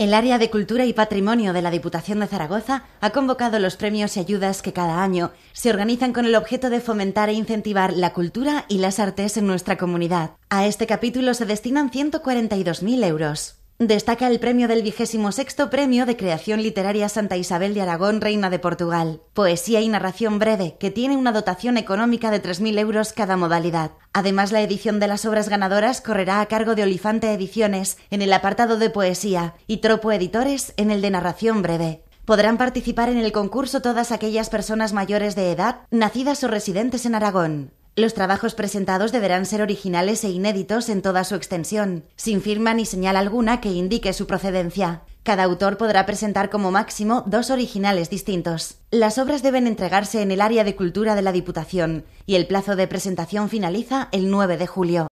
El área de Cultura y Patrimonio de la Diputación de Zaragoza ha convocado los premios y ayudas que cada año se organizan con el objeto de fomentar e incentivar la cultura y las artes en nuestra comunidad. A este capítulo se destinan 142.000 euros. Destaca el premio del vigésimo sexto Premio de Creación Literaria Santa Isabel de Aragón, Reina de Portugal. Poesía y narración breve, que tiene una dotación económica de 3.000 euros cada modalidad. Además, la edición de las obras ganadoras correrá a cargo de Olifante Ediciones en el apartado de poesía y Tropo Editores en el de narración breve. Podrán participar en el concurso todas aquellas personas mayores de edad, nacidas o residentes en Aragón. Los trabajos presentados deberán ser originales e inéditos en toda su extensión, sin firma ni señal alguna que indique su procedencia. Cada autor podrá presentar como máximo dos originales distintos. Las obras deben entregarse en el área de cultura de la Diputación y el plazo de presentación finaliza el 9 de julio.